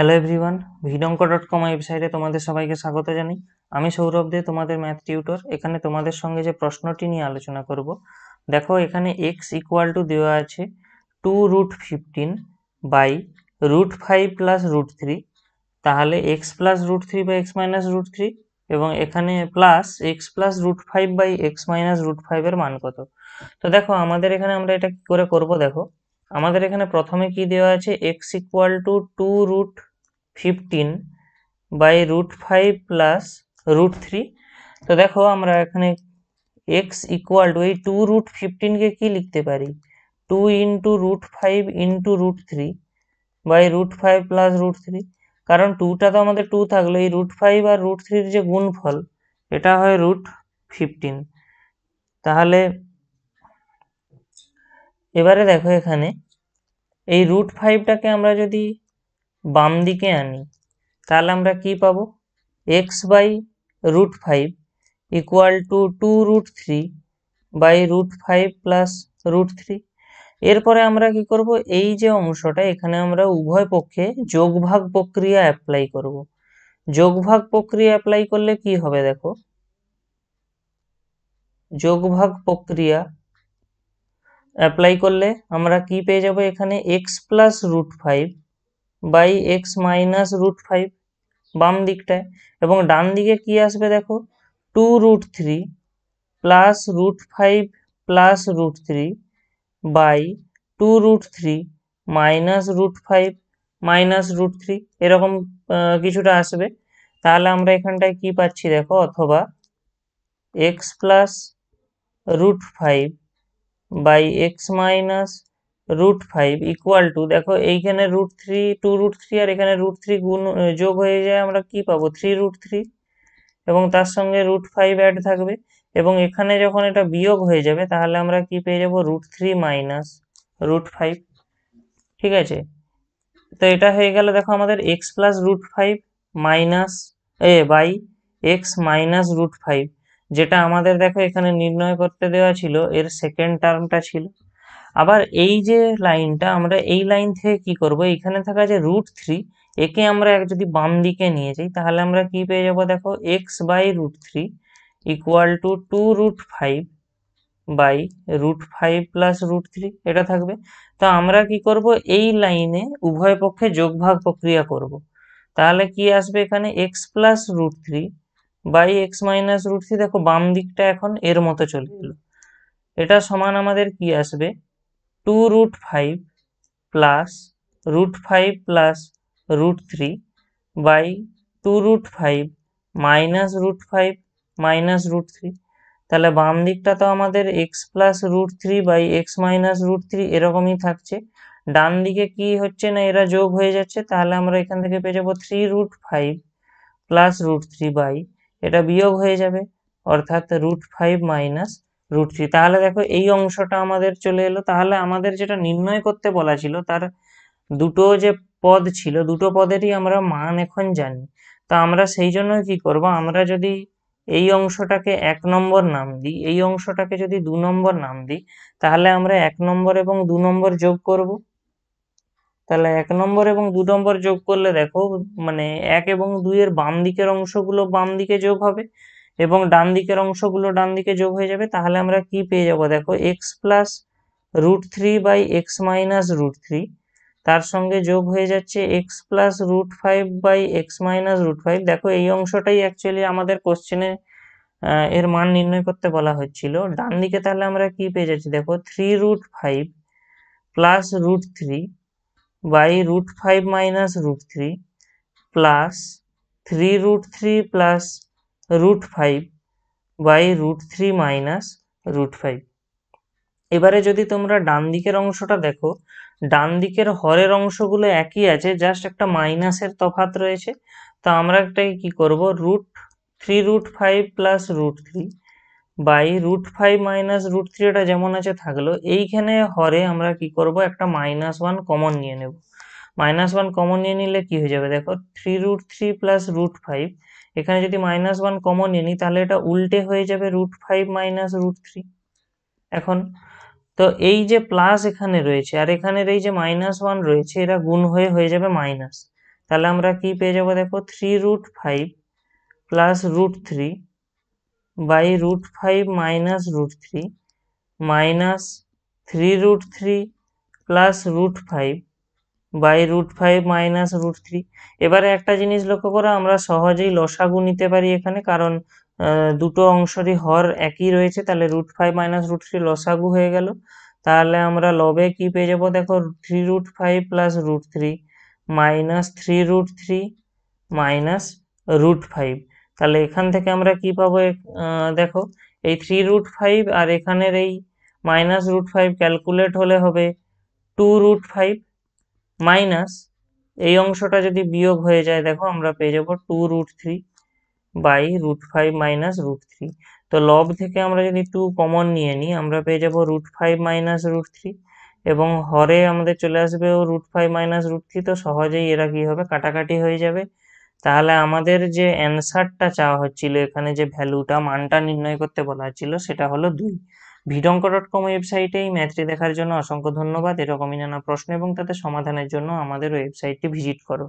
Hello everyone ভিডঙ্ক dot com ওয়েবসাইটে তোমাদের সবাইকে স্বাগত জানাই আমি সৌরভ দে তোমাদের ম্যাথ টিউটর এখানে তোমাদের সঙ্গে যে প্রশ্নটি নিয়ে আলোচনা করব দেখো এখানে এক্স ইকুয়াল টু দেওয়া আছে two root fifteen by root five plus root three তাহলে এক্স প্লাস রুট থ্রি বা এক্স মাইনাস রুট থ্রি এবং এখানে plus x plus root five by x minus root ফাইভের মান কত তো দেখো আমাদের এখানে আমরা এটা কী করে করব দেখো আমাদের এখানে প্রথমে কি দেওয়া আছে x equal to two root fifteen by root five plus root three তো দেখো আমরা এখানে এক্স ইকুয়াল টু এই টু রুট ফিফটিনকে কী লিখতে পারি two into root five into root three by root five plus root three কারণ টুটা তো আমাদের টু থাকলো এই রুট ফাইভ আর রুট থ্রির যে গুণফল এটা হয় রুট ফিফটিন তাহলে এবারে দেখো এখানে এই রুট ফাইভটাকে আমরা যদি বাম দিকে আনি তাহলে আমরা কি পাবো x by root five equal to two root three by root five plus root three এরপরে আমরা কি করব এই যে অংশটা এখানে আমরা উভয় পক্ষে যোগভাগ প্রক্রিয়া অ্যাপ্লাই করব যোগভাগ প্রক্রিয়া অ্যাপ্লাই করলে কি হবে দেখো যোগভাগ প্রক্রিয়া অ্যাপ্লাই করলে আমরা কি পেয়ে যাব এখানে x plus root five by x minus root five বাম দিকটায় এবং ডান দিকে কি আসবে দেখো two root three plus root five plus root three by two root three minus root five minus root three এরকম কিছুটা আসবে তাহলে আমরা এখানটায় কি পাচ্ছি দেখো অথবা x plus root five by x minus root five equal to দেখো এইখানে root three two root three আর এখানে রুট থ্রি গুণ যোগ হয়ে যায় আমরা কি পাবো থ্রি রুট থ্রি এবং তার সঙ্গে রুট ফাইভ অ্যাড থাকবে এবং এখানে যখন এটা বিয়োগ হয়ে যাবে তাহলে আমরা কি পেয়ে যাবো root three minus root five ঠিক আছে তো এটা হয়ে গেল দেখো আমাদের x plus root five minus a by x minus root five যেটা আমাদের দেখো এখানে নির্ণয় করতে দেওয়া ছিল এর সেকেন্ড টার্মটা ছিল আবার এই যে লাইনটা আমরা এই লাইন থেকে কি করব এখানে থাকা যে রুট থ্রি একে আমরা এক যদি বাম দিকে নিয়ে যাই তাহলে আমরা কি পেয়ে যাব দেখো x by root three equal to two root five by root five plus root three এটা থাকবে তো আমরা কি করব এই লাইনে উভয় পক্ষে যোগভাগ প্রক্রিয়া করব। তাহলে কি আসবে এখানে x plus root three by x minus root three দেখো বাম দিকটা এখন এর মতো চলে এলো এটা সমান আমাদের কি আসবে two root five plus root five plus root three by two root five minus root five minus root three তাহলে বাম দিকটা তো আমাদের x plus root three by x minus root three এরকমই থাকছে ডান দিকে কি হচ্ছে না এরা যোগ হয়ে যাচ্ছে তাহলে আমরা এখান থেকে পেয়ে যাবো three root five plus root three by এটা বিয়োগ হয়ে যাবে অর্থাৎ root five minus root three তাহলে দেখো এই অংশটা আমাদের চলে এলো তাহলে আমাদের যেটা নির্ণয় করতে বলা ছিল তার দুটো যে পদ ছিল দুটো পদেরই আমরা মান এখন জানি তো আমরা সেই জন্য কি করব আমরা যদি এই অংশটাকে এক নম্বর নাম দিই এই অংশটাকে যদি দু নম্বর নাম দিই তাহলে আমরা এক নম্বর এবং দু নম্বর যোগ করব তাহলে এক নম্বর এবং দু নম্বর যোগ করলে দেখো মানে এক এবং দুইয়ের বাম দিকের অংশগুলো বাম দিকে যোগ হবে এবং ডান দিকের অংশগুলো ডান দিকে যোগ হয়ে যাবে তাহলে আমরা কি পেয়ে যাব দেখো x plus root three by x minus root three তার সঙ্গে যোগ হয়ে যাচ্ছে x plus root five by x minus root five দেখো এই অংশটাই অ্যাকচুয়ালি আমাদের কোশ্চেনে এর মান নির্ণয় করতে বলা হচ্ছিল ডান দিকে তাহলে আমরা কি পেয়ে যাচ্ছি দেখো three root five plus root three by root five minus root three plus three root three plus root five by root three minus root five এবারে যদি তোমরা ডান দিকের অংশটা দেখো ডান দিকের হরের অংশগুলো একই আছে জাস্ট একটা মাইনাসের তফাত রয়েছে তা আমরা একটাকে কী করব root three root five plus root three by root five minus root three এটা যেমন আছে থাকলো এইখানে হরে আমরা কি করব একটা মাইনাস ওয়ান কমন নিয়ে নেব মাইনাস ওয়ান কমন নিয়ে নিলে কি হয়ে যাবে দেখো three root three plus root five এখানে যদি মাইনাস ওয়ান কমন নিই তাহলে এটা উল্টে হয়ে যাবে root five minus root three এখন তো এই যে প্লাস এখানে রয়েছে আর এখানের এই যে মাইনাস ওয়ান রয়েছে এরা গুণ হয়ে হয়ে যাবে মাইনাস তাহলে আমরা কি পেয়ে যাবো দেখো three root five plus root three by root five minus root three minus three root three plus root five by root five minus root three এবারে একটা জিনিস লক্ষ্য করো আমরা সহজেই লসাগু নিতে পারি এখানে কারণ দুটো অংশরই হর একই রয়েছে তাহলে root five minus root three লসাগু হয়ে গেল তাহলে আমরা লবে কি পেয়ে যাবো দেখো three root five plus root three minus three root three minus root five তাহলে এখান থেকে আমরা কি পাবো দেখো এই থ্রি রুট ফাইভ আর এখানের এই মাইনাস রুট ফাইভ ক্যালকুলেট হলে হবে টু রুট ফাইভ মাইনাস এই অংশটা যদি বিয়োগ হয়ে যায় দেখো আমরা পেয়ে যাবো two root three by root five minus root three তো লব থেকে আমরা যদি টু কমন নিয়ে নিই আমরা পেয়ে যাবো root five minus root three এবং হরে আমাদের চলে আসবে ও root five minus root three তো সহজেই এরা কী হবে কাটাকাটি হয়ে যাবে তাহলে আমাদের যে অ্যান্সারটা চাওয়া হচ্ছিল এখানে যে ভ্যালুটা মানটা নির্ণয় করতে বলা হচ্ছিল সেটা হলো দুই ভিডঙ্ক ডট কম ওয়েবসাইটে এই ম্যাচটি দেখার জন্য অসংখ্য ধন্যবাদ এরকমই নানা প্রশ্ন এবং তাদের সমাধানের জন্য আমাদের ওয়েবসাইটটি ভিজিট করো